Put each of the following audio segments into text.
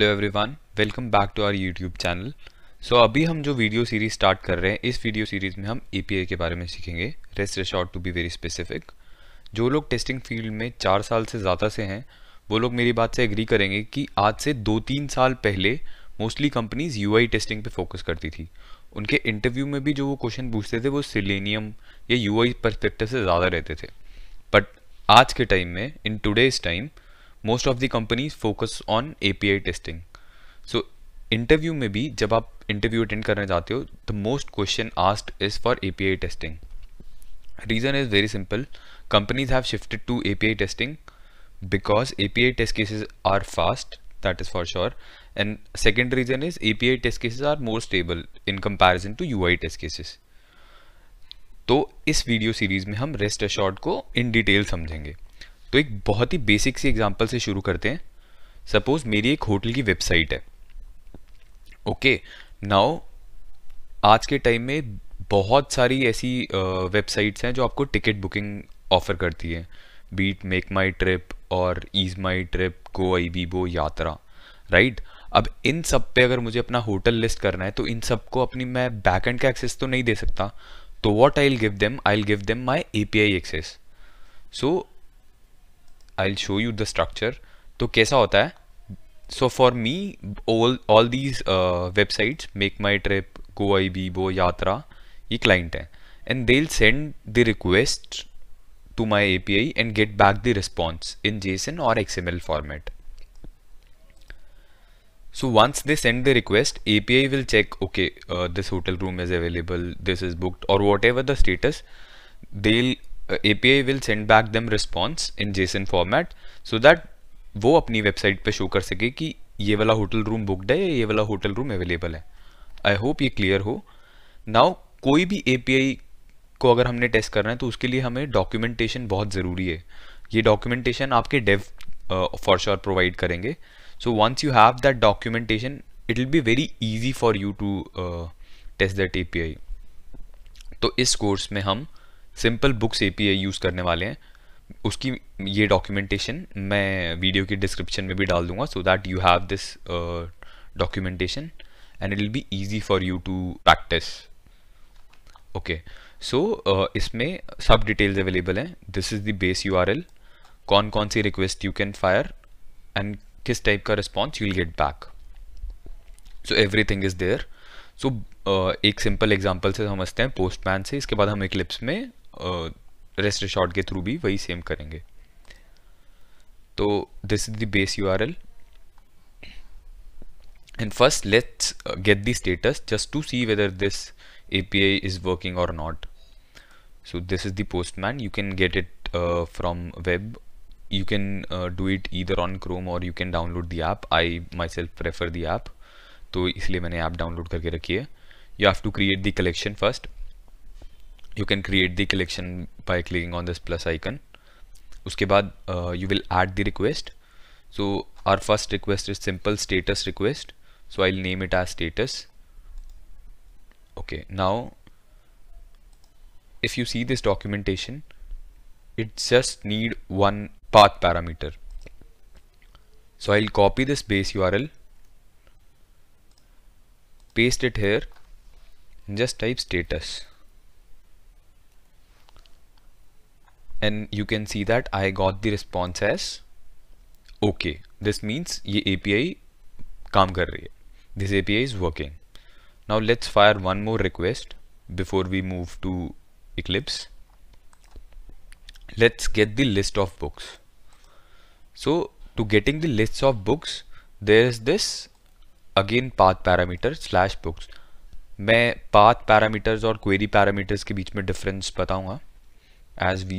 Hello everyone welcome back to our YouTube channel so अभी हम जो वीडियो सीरीज स्टार्ट कर रहे हैं इस वीडियो सीरीज में हम ए e के बारे में सीखेंगे rest assured to be very specific जो लोग टेस्टिंग फील्ड में चार साल से ज़्यादा से हैं वो लोग मेरी बात से एग्री करेंगे कि आज से दो तीन साल पहले मोस्टली कंपनीज यू टेस्टिंग पर फोकस करती थी उनके इंटरव्यू में भी जो वो क्वेश्चन पूछते थे वो सिलेनियम या यू आई से ज़्यादा रहते थे बट आज के टाइम में in today's time most of the companies focus on A P I testing so interview में भी जब आप इंटरव्यू अटेंड करने जाते हो the most question asked is for A P I testing reason is very simple companies have shifted to A P I testing because A P I test cases are fast that is for sure and second reason is A P I test cases are more stable in comparison to U I test cases तो इस video series में हम rest अशॉर्ट को in detail समझेंगे तो एक बहुत ही basic सी example से शुरू करते हैं सपोज मेरी एक होटल की वेबसाइट है ओके okay, नाउ आज के टाइम में बहुत सारी ऐसी वेबसाइट्स हैं जो आपको टिकट बुकिंग ऑफर करती है बीट मेक माई ट्रिप और ईज माई trip Goibibo Yatra right right? अब इन सब पे अगर मुझे अपना होटल लिस्ट करना है तो इन सबको अपनी मैं बैक एंड का एक्सेस तो नहीं दे सकता तो what I give them I give them my A P I access so I show you the structure तो कैसा होता है so for me all all these websites my trip Goibibo Yatra ये client है and they send the request to my A P I and get back the response in JSON और X M L format so once they send the request A P I will check okay this hotel room is available this is booked और whatever the status they uh, API will send back them response in JSON format so that वो अपनी website पे show कर सके कि ये वाला hotel room booked है या ये वाला होटल रूम अवेलेबल है आई होप ये क्लियर हो नाउ कोई भी एपीआई को अगर हमने टेस्ट करना है तो उसके लिए हमें डॉक्यूमेंटेशन बहुत ज़रूरी है ये डॉक्यूमेंटेशन आपके डेव फॉर श्योर प्रोवाइड करेंगे so once you have that documentation it will be very easy for you to test that a तो इस कोर्स में हम सिंपल बुक्स ए यूज़ करने वाले हैं उसकी ये डॉक्यूमेंटेशन मैं वीडियो के डिस्क्रिप्शन में भी डाल दूंगा so that you have this documentation and it will be easy for you to practice okay so इसमें सब डिटेल्स अवेलेबल हैं this is the base U कौन कौन सी request you can fire and किस टाइप का response you will get back so everything is there so एक simple example से समझते हैं पोस्टमैन से इसके बाद हम इक्लिप्स में रेस्ट शॉर्ट के थ्रू भी वही सेम करेंगे तो this is the base U R L and first let's get the status just to see whether this A P I is working और not so this is the Postman you can get it from web you can do it either on Chrome और you can download the app I myself prefer the app तो इसलिए मैंने app download करके रखी है you have to create the collection first you can create the collection by clicking on this plus icon उसके बाद uh, you will add the request so our first request is simple status request so I'll name it as status okay now if you see this documentation it just need one path parameter so I'll copy this base URL paste it here and just type status and you can see that I got the response as okay. This means ye API this API is working. Now let's fire one more request before we move to Eclipse. Let's get the list of books. So to getting the lists of books, there is this again path parameter slash books. मैं path parameters और query parameters के बीच में difference बताऊंगा As we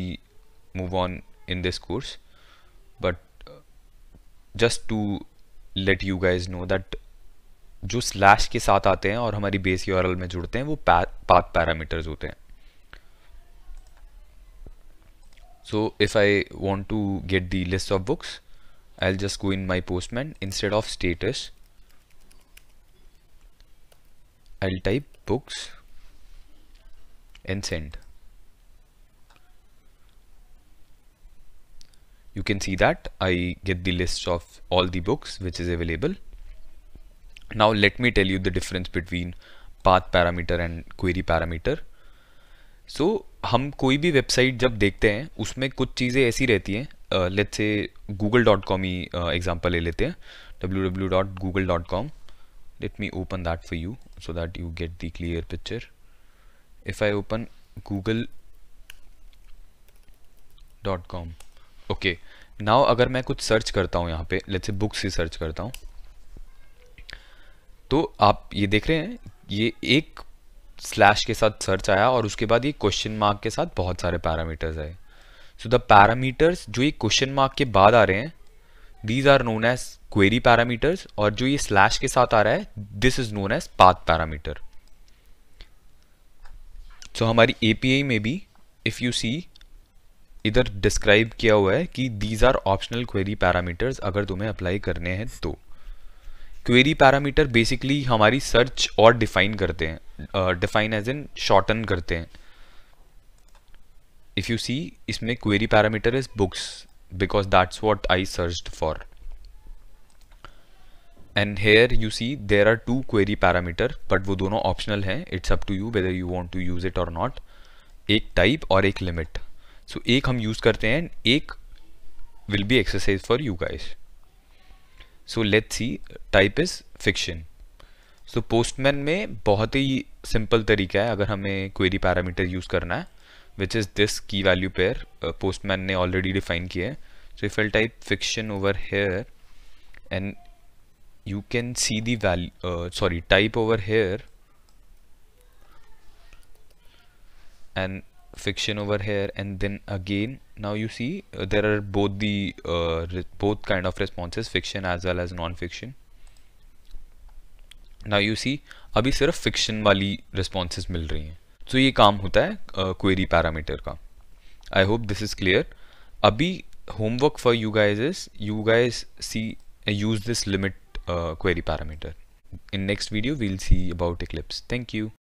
move on in this course but uh, just to let you guys know that जो slash के साथ आते हैं और हमारी बेस यूआरएल में जुड़ते हैं वो पाथ पैरामीटर्स होते हैं so if I want to get the list of books I'll just go in my Postman instead of status I'll type books and send you can see that I get the list of all the books which is available. Now let me tell you the difference between path parameter and query parameter. so, हम कोई भी website जब देखते हैं उसमें कुछ चीज़ें ऐसी रहती हैं let's say Google dot com ही एग्जाम्पल ले लेते हैं W W dot Google dot com let me open that for you so that you get the clear picture if I open Google dot com okay now अगर मैं कुछ search करता हूँ यहाँ पे let's say books he search करता हूँ तो आप ये देख रहे हैं ये एक स्लैश के साथ सर्च आया और उसके बाद ये क्वेश्चन मार्क के साथ बहुत सारे पैरामीटर्स आए सो द पैरामीटर्स जो ये क्वेश्चन मार्क के बाद आ रहे हैं these are known as query parameters और जो ये स्लैश के साथ आ रहा है this is known as path parameter so हमारी ए में भी इफ़ यू सी इधर डिस्क्राइब किया हुआ है कि these are optional query parameters अगर तुम्हें अप्लाई करने हैं तो क्वेरी पैरामीटर बेसिकली हमारी सर्च और डिफाइन करते हैं डिफाइन एज इन शॉर्टन करते हैं इफ़ यू सी इसमें query parameter is books because that's what I search for and here you see there are two query parameter but वो दोनों optional हैं it's up to you whether you want to use it और not एक type और एक limit so so, एक हम use करते हैं एक will be exercise for you guys so let see type is fiction so Postman में बहुत ही सिंपल तरीका है अगर हमें क्वेरी पैरामीटर यूज़ करना है which is this key value pair Postman ने ऑलरेडी डिफाइन किया है so if I'll type fiction over here and you can see the value sorry type over here and fiction over here and then again now you see uh, there are both the uh, both kind of responses fiction as well as non-fiction now you see abhi sirf fiction wali responses mil rahi hain so ye kaam hota hai uh, query parameter ka i hope this is clear abhi homework for you guys is you guys see uh, use this limit uh, query parameter in next video we'll see about eclipse thank you